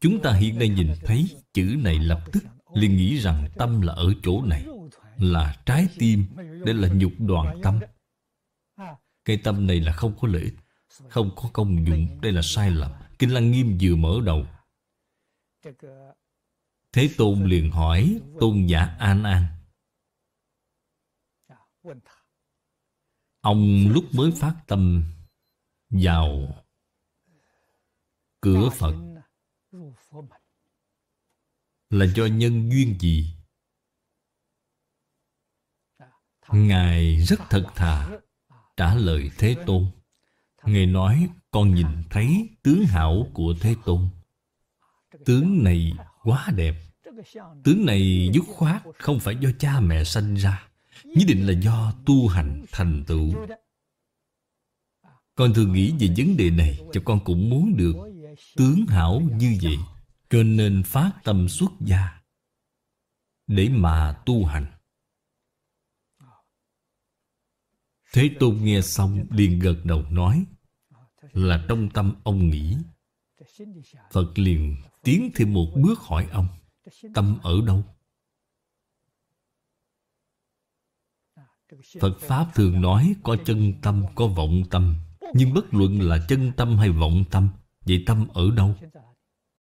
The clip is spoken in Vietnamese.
Chúng ta hiện nay nhìn thấy chữ này lập tức liền nghĩ rằng tâm là ở chỗ này Là trái tim Đây là nhục đoàn tâm Cái tâm này là không có lợi ích Không có công dụng Đây là sai lầm Kinh Lăng Nghiêm vừa mở đầu Thế Tôn liền hỏi Tôn giả An An Ông lúc mới phát tâm Vào Cửa Phật là do nhân duyên gì à, ngài rất thật thà à, trả lời thế tôn ngài nói con nhìn thấy tướng hảo của thế tôn tướng này quá đẹp tướng này dứt khoát không phải do cha mẹ sanh ra nhất định là do tu hành thành tựu à, con thường nghĩ về vấn đề này cho con cũng muốn được tướng hảo như vậy cho nên phát tâm xuất gia để mà tu hành thế tôn nghe xong liền gật đầu nói là trong tâm ông nghĩ phật liền tiến thêm một bước hỏi ông tâm ở đâu phật pháp thường nói có chân tâm có vọng tâm nhưng bất luận là chân tâm hay vọng tâm Vậy tâm ở đâu?